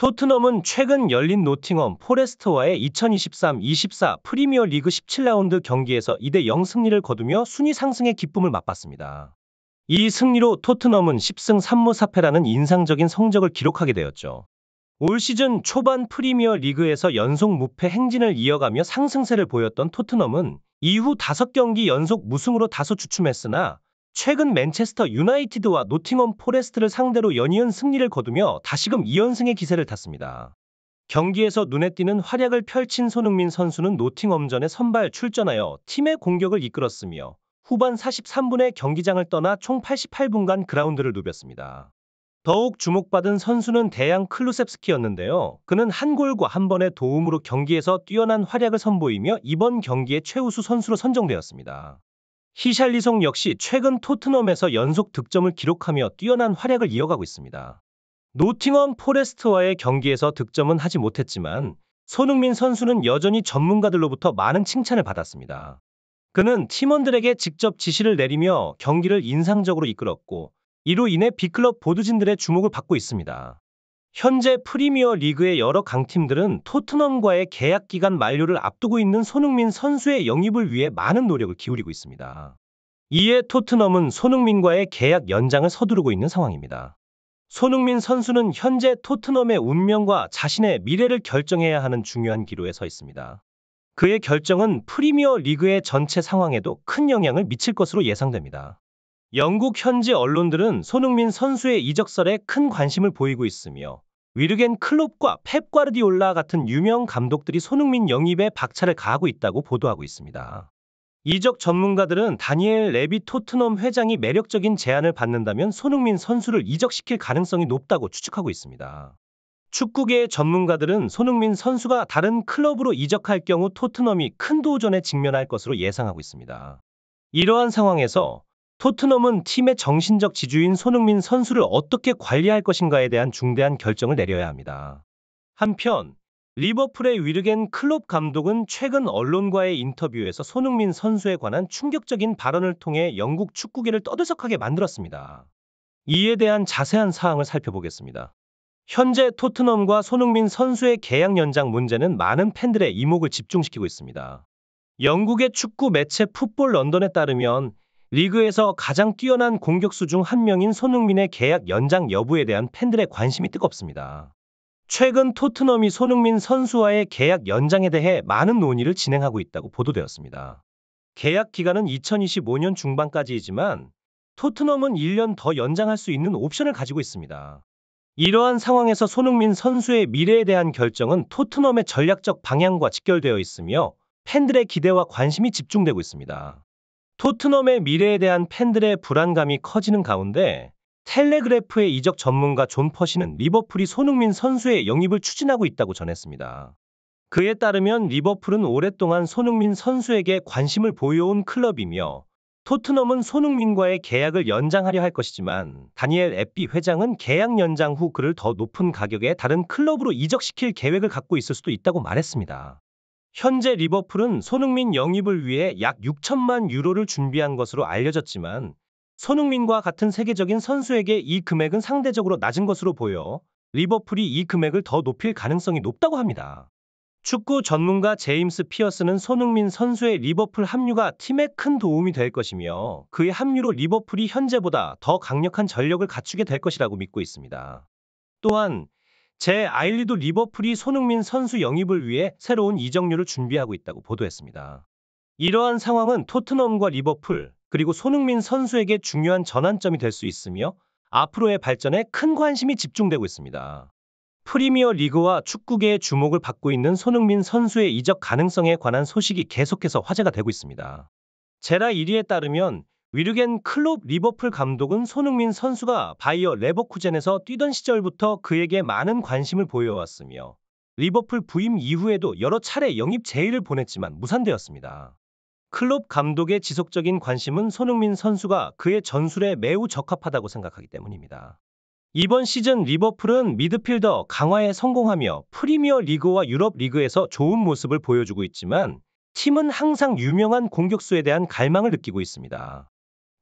토트넘은 최근 열린 노팅엄 포레스트와의 2023-24 프리미어 리그 17라운드 경기에서 2대 0 승리를 거두며 순위 상승의 기쁨을 맛봤습니다. 이 승리로 토트넘은 10승 3무 4패라는 인상적인 성적을 기록하게 되었죠. 올 시즌 초반 프리미어 리그에서 연속 무패 행진을 이어가며 상승세를 보였던 토트넘은 이후 5경기 연속 무승으로 다소 주춤했으나 최근 맨체스터 유나이티드와 노팅엄 포레스트를 상대로 연이은 승리를 거두며 다시금 2연승의 기세를 탔습니다. 경기에서 눈에 띄는 활약을 펼친 손흥민 선수는 노팅엄전에 선발 출전하여 팀의 공격을 이끌었으며 후반 43분에 경기장을 떠나 총 88분간 그라운드를 누볐습니다. 더욱 주목받은 선수는 대양 클루셉스키였는데요. 그는 한 골과 한 번의 도움으로 경기에서 뛰어난 활약을 선보이며 이번 경기의 최우수 선수로 선정되었습니다. 히샬리송 역시 최근 토트넘에서 연속 득점을 기록하며 뛰어난 활약을 이어가고 있습니다. 노팅엄 포레스트와의 경기에서 득점은 하지 못했지만 손흥민 선수는 여전히 전문가들로부터 많은 칭찬을 받았습니다. 그는 팀원들에게 직접 지시를 내리며 경기를 인상적으로 이끌었고 이로 인해 B클럽 보드진들의 주목을 받고 있습니다. 현재 프리미어 리그의 여러 강팀들은 토트넘과의 계약 기간 만료를 앞두고 있는 손흥민 선수의 영입을 위해 많은 노력을 기울이고 있습니다. 이에 토트넘은 손흥민과의 계약 연장을 서두르고 있는 상황입니다. 손흥민 선수는 현재 토트넘의 운명과 자신의 미래를 결정해야 하는 중요한 기로에 서 있습니다. 그의 결정은 프리미어 리그의 전체 상황에도 큰 영향을 미칠 것으로 예상됩니다. 영국 현지 언론들은 손흥민 선수의 이적설에 큰 관심을 보이고 있으며 위르겐 클롭과 펩 과르디올라 같은 유명 감독들이 손흥민 영입에 박차를 가하고 있다고 보도하고 있습니다. 이적 전문가들은 다니엘 레비 토트넘 회장이 매력적인 제안을 받는다면 손흥민 선수를 이적시킬 가능성이 높다고 추측하고 있습니다. 축구계의 전문가들은 손흥민 선수가 다른 클럽으로 이적할 경우 토트넘이 큰 도전에 직면할 것으로 예상하고 있습니다. 이러한 상황에서 토트넘은 팀의 정신적 지주인 손흥민 선수를 어떻게 관리할 것인가에 대한 중대한 결정을 내려야 합니다. 한편 리버풀의 위르겐 클롭 감독은 최근 언론과의 인터뷰에서 손흥민 선수에 관한 충격적인 발언을 통해 영국 축구계를 떠들썩하게 만들었습니다. 이에 대한 자세한 사항을 살펴보겠습니다. 현재 토트넘과 손흥민 선수의 계약 연장 문제는 많은 팬들의 이목을 집중시키고 있습니다. 영국의 축구 매체 풋볼 런던에 따르면 리그에서 가장 뛰어난 공격수 중 한 명인 손흥민의 계약 연장 여부에 대한 팬들의 관심이 뜨겁습니다. 최근 토트넘이 손흥민 선수와의 계약 연장에 대해 많은 논의를 진행하고 있다고 보도되었습니다. 계약 기간은 2025년 중반까지이지만 토트넘은 1년 더 연장할 수 있는 옵션을 가지고 있습니다. 이러한 상황에서 손흥민 선수의 미래에 대한 결정은 토트넘의 전략적 방향과 직결되어 있으며 팬들의 기대와 관심이 집중되고 있습니다. 토트넘의 미래에 대한 팬들의 불안감이 커지는 가운데 텔레그래프의 이적 전문가 존 퍼시는 리버풀이 손흥민 선수의 영입을 추진하고 있다고 전했습니다. 그에 따르면 리버풀은 오랫동안 손흥민 선수에게 관심을 보여온 클럽이며 토트넘은 손흥민과의 계약을 연장하려 할 것이지만 다니엘 에비 회장은 계약 연장 후 그를 더 높은 가격에 다른 클럽으로 이적시킬 계획을 갖고 있을 수도 있다고 말했습니다. 현재 리버풀은 손흥민 영입을 위해 약 6천만 유로를 준비한 것으로 알려졌지만 손흥민과 같은 세계적인 선수에게 이 금액은 상대적으로 낮은 것으로 보여 리버풀이 이 금액을 더 높일 가능성이 높다고 합니다. 축구 전문가 제임스 피어스는 손흥민 선수의 리버풀 합류가 팀에 큰 도움이 될 것이며 그의 합류로 리버풀이 현재보다 더 강력한 전력을 갖추게 될 것이라고 믿고 있습니다. 또한 제 아일리도 리버풀이 손흥민 선수 영입을 위해 새로운 이적료를 준비하고 있다고 보도했습니다. 이러한 상황은 토트넘과 리버풀 그리고 손흥민 선수에게 중요한 전환점이 될 수 있으며 앞으로의 발전에 큰 관심이 집중되고 있습니다. 프리미어 리그와 축구계의 주목을 받고 있는 손흥민 선수의 이적 가능성에 관한 소식이 계속해서 화제가 되고 있습니다. 제라 1위에 따르면 위르겐 클롭 리버풀 감독은 손흥민 선수가 바이어 레버쿠젠에서 뛰던 시절부터 그에게 많은 관심을 보여왔으며 리버풀 부임 이후에도 여러 차례 영입 제의를 보냈지만 무산되었습니다. 클롭 감독의 지속적인 관심은 손흥민 선수가 그의 전술에 매우 적합하다고 생각하기 때문입니다. 이번 시즌 리버풀은 미드필더 강화에 성공하며 프리미어 리그와 유럽 리그에서 좋은 모습을 보여주고 있지만 팀은 항상 유명한 공격수에 대한 갈망을 느끼고 있습니다.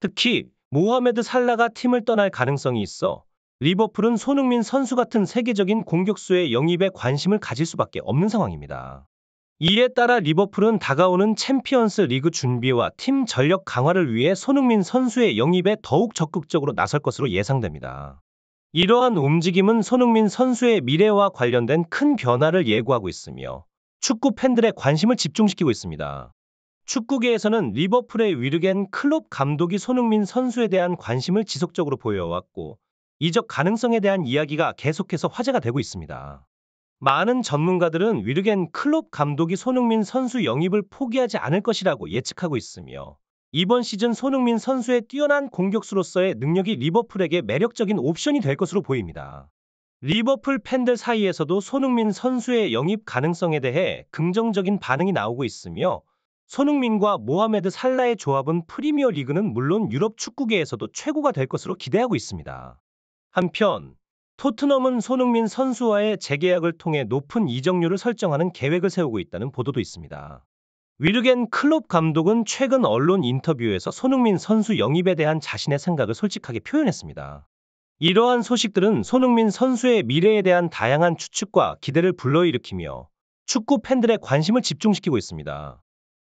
특히 모하메드 살라가 팀을 떠날 가능성이 있어 리버풀은 손흥민 선수 같은 세계적인 공격수의 영입에 관심을 가질 수밖에 없는 상황입니다. 이에 따라 리버풀은 다가오는 챔피언스 리그 준비와 팀 전력 강화를 위해 손흥민 선수의 영입에 더욱 적극적으로 나설 것으로 예상됩니다. 이러한 움직임은 손흥민 선수의 미래와 관련된 큰 변화를 예고하고 있으며 축구 팬들의 관심을 집중시키고 있습니다. 축구계에서는 리버풀의 위르겐 클롭 감독이 손흥민 선수에 대한 관심을 지속적으로 보여왔고 이적 가능성에 대한 이야기가 계속해서 화제가 되고 있습니다. 많은 전문가들은 위르겐 클롭 감독이 손흥민 선수 영입을 포기하지 않을 것이라고 예측하고 있으며 이번 시즌 손흥민 선수의 뛰어난 공격수로서의 능력이 리버풀에게 매력적인 옵션이 될 것으로 보입니다. 리버풀 팬들 사이에서도 손흥민 선수의 영입 가능성에 대해 긍정적인 반응이 나오고 있으며 손흥민과 모하메드 살라의 조합은 프리미어 리그는 물론 유럽 축구계에서도 최고가 될 것으로 기대하고 있습니다. 한편 토트넘은 손흥민 선수와의 재계약을 통해 높은 이적률을 설정하는 계획을 세우고 있다는 보도도 있습니다. 위르겐 클롭 감독은 최근 언론 인터뷰에서 손흥민 선수 영입에 대한 자신의 생각을 솔직하게 표현했습니다. 이러한 소식들은 손흥민 선수의 미래에 대한 다양한 추측과 기대를 불러일으키며 축구 팬들의 관심을 집중시키고 있습니다.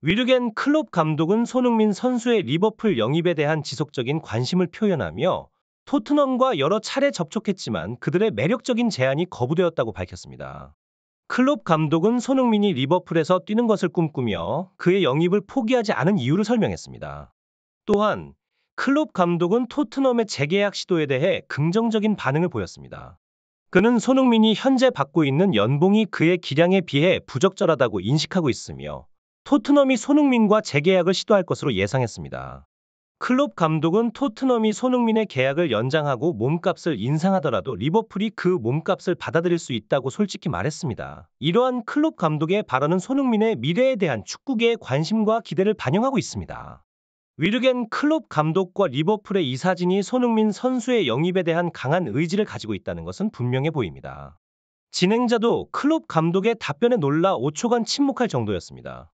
위르겐 클롭 감독은 손흥민 선수의 리버풀 영입에 대한 지속적인 관심을 표현하며 토트넘과 여러 차례 접촉했지만 그들의 매력적인 제안이 거부되었다고 밝혔습니다. 클롭 감독은 손흥민이 리버풀에서 뛰는 것을 꿈꾸며 그의 영입을 포기하지 않은 이유를 설명했습니다. 또한 클롭 감독은 토트넘의 재계약 시도에 대해 긍정적인 반응을 보였습니다. 그는 손흥민이 현재 받고 있는 연봉이 그의 기량에 비해 부적절하다고 인식하고 있으며 토트넘이 손흥민과 재계약을 시도할 것으로 예상했습니다. 클럽 감독은 토트넘이 손흥민의 계약을 연장하고 몸값을 인상하더라도 리버풀이 그 몸값을 받아들일 수 있다고 솔직히 말했습니다. 이러한 클럽 감독의 발언은 손흥민의 미래에 대한 축구계의 관심과 기대를 반영하고 있습니다. 위르겐 클럽 감독과 리버풀의 이사진이 손흥민 선수의 영입에 대한 강한 의지를 가지고 있다는 것은 분명해 보입니다. 진행자도 클럽 감독의 답변에 놀라 5초간 침묵할 정도였습니다.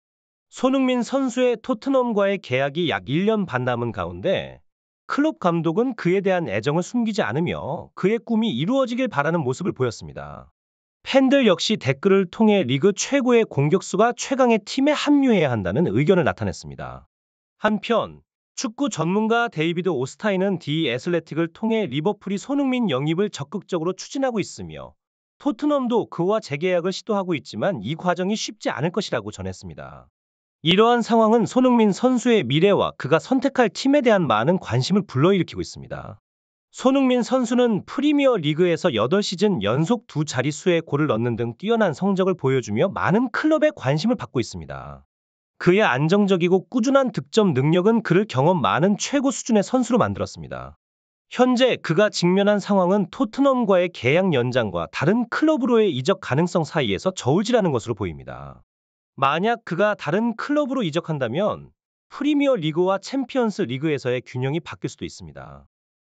손흥민 선수의 토트넘과의 계약이 약 1년 반 남은 가운데 클럽 감독은 그에 대한 애정을 숨기지 않으며 그의 꿈이 이루어지길 바라는 모습을 보였습니다. 팬들 역시 댓글을 통해 리그 최고의 공격수가 최강의 팀에 합류해야 한다는 의견을 나타냈습니다. 한편 축구 전문가 데이비드 오스타인은 디에슬레틱을 통해 리버풀이 손흥민 영입을 적극적으로 추진하고 있으며 토트넘도 그와 재계약을 시도하고 있지만 이 과정이 쉽지 않을 것이라고 전했습니다. 이러한 상황은 손흥민 선수의 미래와 그가 선택할 팀에 대한 많은 관심을 불러일으키고 있습니다. 손흥민 선수는 프리미어 리그에서 8시즌 연속 두 자릿수의 골을 넣는 등 뛰어난 성적을 보여주며 많은 클럽의 관심을 받고 있습니다. 그의 안정적이고 꾸준한 득점 능력은 그를 경험 많은 최고 수준의 선수로 만들었습니다. 현재 그가 직면한 상황은 토트넘과의 계약 연장과 다른 클럽으로의 이적 가능성 사이에서 저울질하는 것으로 보입니다. 만약 그가 다른 클럽으로 이적한다면 프리미어 리그와 챔피언스 리그에서의 균형이 바뀔 수도 있습니다.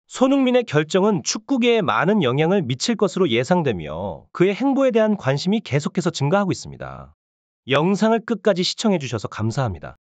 손흥민의 결정은 축구계에 많은 영향을 미칠 것으로 예상되며 그의 행보에 대한 관심이 계속해서 증가하고 있습니다. 영상을 끝까지 시청해주셔서 감사합니다.